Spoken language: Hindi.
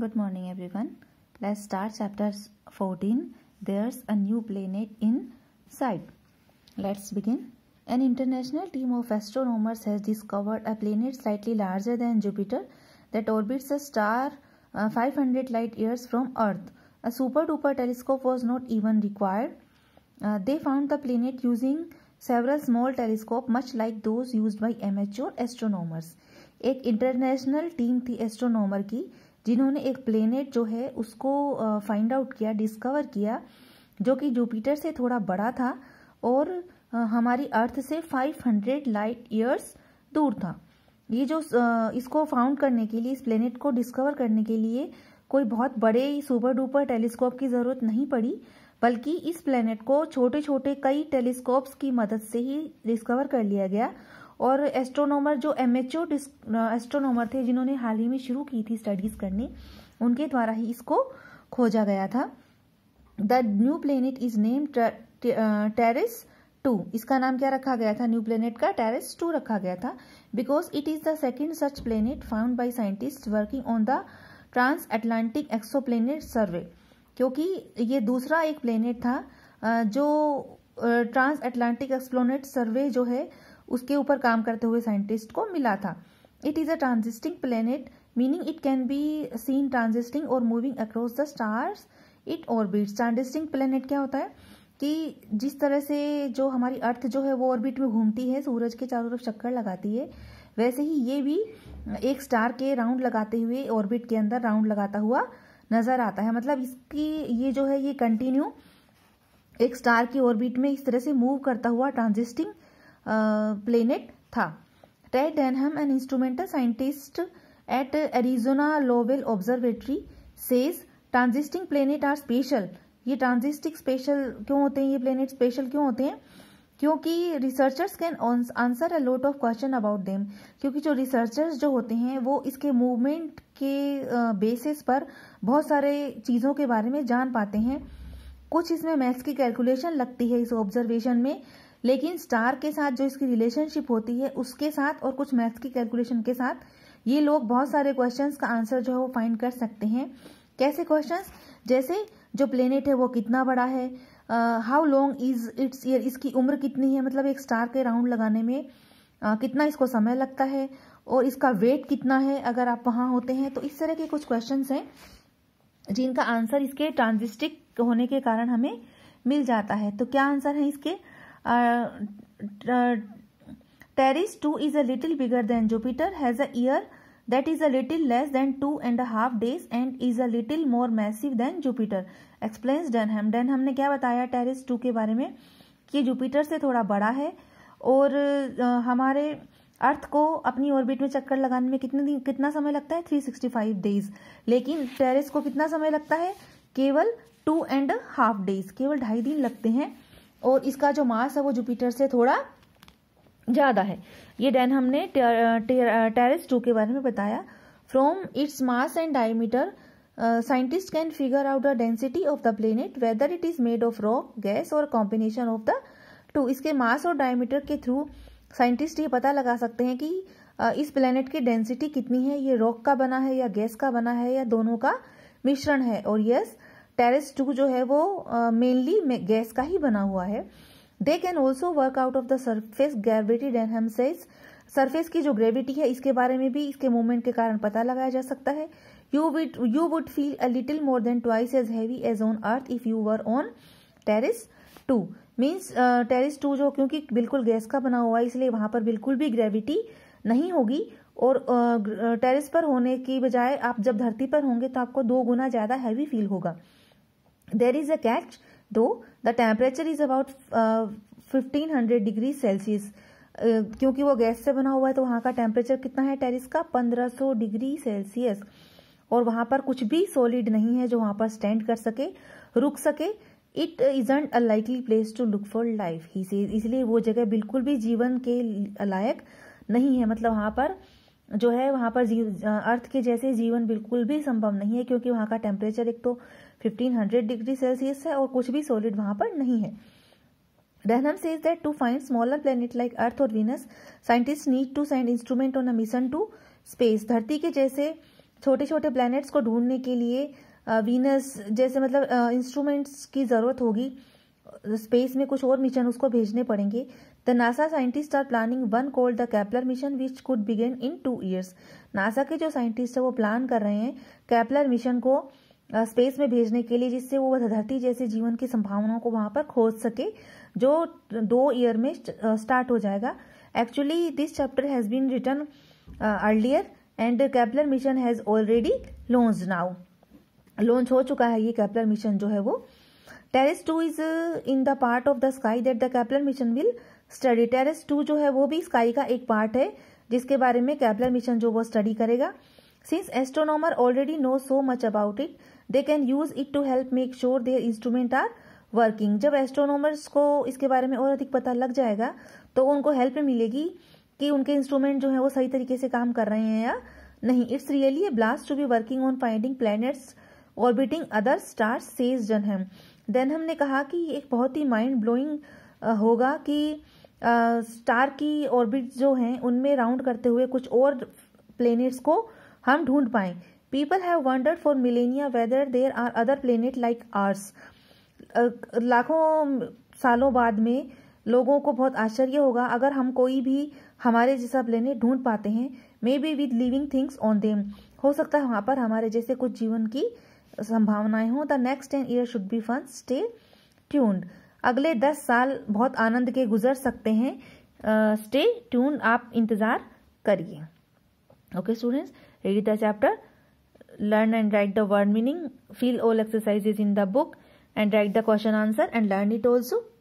Good morning everyone. Let's start chapter 14. There's a new planet inside. Let's begin. An international team of astronomers has discovered a planet slightly larger than Jupiter that orbits a star uh, 500 light years from Earth. A super duper telescope was not even required. Uh, they found the planet using several small telescopes much like those used by amateur astronomers. एक इंटरनेशनल टीम थी एस्ट्रोनॉमर की जिन्होंने एक प्लेनेट जो है उसको फाइंड आउट किया डिस्कवर किया जो कि जुपिटर से थोड़ा बड़ा था और हमारी अर्थ से 500 लाइट ईयर्स दूर था ये जो इसको फाउंड करने के लिए इस प्लेनेट को डिस्कवर करने के लिए कोई बहुत बड़े सुपर डुपर टेलीस्कोप की ज़रूरत नहीं पड़ी बल्कि इस प्लेनेट को छोटे छोटे कई टेलीस्कोप्स की मदद से ही डिस्कवर कर लिया गया और एस्ट्रोनॉमर जो एमेच्योर एस्ट्रोनॉमर थे जिन्होंने हाल ही में शुरू की थी स्टडीज करनी उनके द्वारा ही इसको खोजा गया था the new planet is name TrES two इसका नाम क्या रखा गया था न्यू प्लेनेट का टेरिस टू रखा गया था because it is the second such planet found by scientist working on the trans Atlantic exoplanet survey क्योंकि ये दूसरा एक प्लेनेट था uh, जो ट्रांस एटलांटिक एक्सप्लोनेट सर्वे जो है उसके ऊपर काम करते हुए साइंटिस्ट को मिला था it is a transiting planet meaning it can be seen transiting और moving across the stars it orbit transiting planet क्या होता है कि जिस तरह से जो हमारी अर्थ जो है वो ऑर्बिट में घूमती है सूरज के चारों तरफ चक्कर लगाती है वैसे ही ये भी एक स्टार के राउंड लगाते हुए ऑर्बिट के अंदर राउंड लगाता हुआ नजर आता है मतलब इसकी ये जो है ये कंटिन्यू एक स्टार की ऑर्बिट में इस तरह से मूव करता हुआ ट्रांजिस्टिंग प्लेनेट था Ted Denham an instrumental scientist at Arizona Lowell Observatory says transiting planet are special ये ट्रांजिस्टिक स्पेशल क्यों होते हैं ये प्लेनेट स्पेशल क्यों होते हैं क्योंकि researchers can answer a lot of question about them क्योंकि जो रिसर्चर्स जो होते हैं वो इसके मूवमेंट के बेसिस पर बहुत सारे चीज़ों के बारे में जान पाते हैं कुछ इसमें मैथ्स की कैलकुलेशन लगती है इस ऑब्जर्वेशन में लेकिन स्टार के साथ जो इसकी रिलेशनशिप होती है उसके साथ और कुछ मैथ्स की कैलकुलेशन के साथ ये लोग बहुत सारे क्वेश्चंस का आंसर जो है वो फाइंड कर सकते हैं कैसे क्वेश्चंस जैसे जो प्लेनेट है वो कितना बड़ा है how long is its year इसकी उम्र कितनी है मतलब एक स्टार के राउंड लगाने में uh, कितना इसको समय लगता है और इसका वेट कितना है अगर आप वहाँ होते हैं तो इस तरह के कुछ क्वेश्चंस हैं जिनका आंसर इसके ट्रांजिस्टिक होने के कारण हमें मिल जाता है तो क्या आंसर है इसके TrES two is a little bigger than Jupiter has a year that is a little less than two and a half days and is a little more massive than Jupiter explains Denham Denham ने क्या बताया टेरिस टू के बारे में कि जुपिटर से थोड़ा बड़ा है और uh, हमारे अर्थ को अपनी ऑर्बिट में चक्कर लगाने में कितने दिन कितना समय लगता है 365 डेज लेकिन टेरिस को कितना समय लगता है केवल टू एंड हाफ डेज केवल ढाई दिन लगते हैं और इसका जो मास है वो जुपिटर से थोड़ा ज़्यादा है ये देन हमने टेरिस टू के बारे में बताया from its mass and diameter scientist can figure out the density of the planet whether it is made of rock gas और कॉम्बिनेशन ऑफ द टू इसके मास और डायमीटर के थ्रू साइंटिस्ट ये पता लगा सकते हैं कि uh, इस प्लेनेट की डेंसिटी कितनी है ये रॉक का बना है या गैस का बना है या दोनों का मिश्रण है और यस टेरेस टू जो है वो मेनली uh, गैस का ही बना हुआ है they can also work out of the surface gravity Denham says surface की जो ग्रेविटी है इसके बारे में भी इसके मूवमेंट के कारण पता लगाया जा सकता है you wit you would feel a little more than twice as heavy as on earth if you were on TrES two means TrES two जो क्योंकि बिल्कुल गैस का बना हुआ है इसलिए वहाँ पर बिल्कुल भी ग्रेविटी नहीं होगी और टेरिस uh, पर होने की बजाय आप जब धरती पर होंगे तो आपको दो गुना ज़्यादा हैवी फील होगा there is a catch though the temperature is about uh, 1500 degree Celsius uh, क्योंकि वो गैस से बना हुआ है तो वहां का टेम्परेचर कितना है टेरिस का 1500 डिग्री सेल्सियस और वहां पर कुछ भी सॉलिड नहीं है जो वहां पर स्टैंड कर सके रुक सके it is a likely place to look for life he says इसलिए वो जगह बिल्कुल भी जीवन के लायक नहीं है मतलब वहाँ पर जो है वहाँ पर अर्थ के जैसे जीवन बिल्कुल भी संभव नहीं है क्योंकि वहाँ का टेम्परेचर एक तो 1500 डिग्री सेल्सियस है और कुछ भी सॉलिड वहाँ पर नहीं है Denham says that to find smaller planet like earth और Venus scientist need to send instrument on a mission to space धरती के जैसे छोटे छोटे प्लैनेट्स को ढूंढने के लिए वीनस जैसे मतलब इंस्ट्रूमेंट्स की ज़रूरत होगी स्पेस में कुछ और मिशन उसको भेजने पड़ेंगे The NASA scientists are planning one called the Kepler mission which could begin in two years. NASA के जो साइंटिस्ट है वो प्लान कर रहे हैं Kepler मिशन को स्पेस में भेजने के लिए जिससे वो धरती जैसे जीवन की संभावनाओं को वहां पर खोज सके जो दो ईयर में स्टार्ट हो जाएगा actually this chapter has been written earlier and Kepler mission has already launch now launch हो चुका है ये कैपलर मिशन जो है वो TrES two is in the part of the sky that the Kepler mission will study TrES two जो है वो भी स्काई का एक पार्ट है जिसके बारे में कैपलर मिशन जो वो स्टडी करेगा since astronomer already know so much about it they can use it to help make sure their instrument are working जब एस्ट्रोनॉमर्स को इसके बारे में और अधिक पता लग जाएगा तो उनको हेल्प मिलेगी कि उनके इंस्ट्रूमेंट जो है वो सही तरीके से काम कर रहे हैं या नहीं it's really a blast to be working on finding planets orbiting other stars says Denham then हमने कहा कि एक बहुत ही माइंड ब्लोइंग होगा कि स्टार की ऑर्बिट जो हैं उनमें राउंड करते हुए कुछ और प्लेनेट्स को हम ढूंढ पाएं people have wondered for millennia whether there are other planet like ours लाखों सालों बाद में लोगों को बहुत आश्चर्य होगा अगर हम कोई भी हमारे जैसा प्लेनेट ढूंढ पाते हैं maybe with living things on them हो सकता है वहाँ पर हमारे जैसे कुछ जीवन की संभावनाएं हों the next ten year should be fun stay tuned अगले दस साल बहुत आनंद के गुजर सकते हैं स्टे uh, ट्यून आप इंतजार करिए okay students ready the chapter learn and write the word meaning fill all exercises in the book and write the question answer and learn it also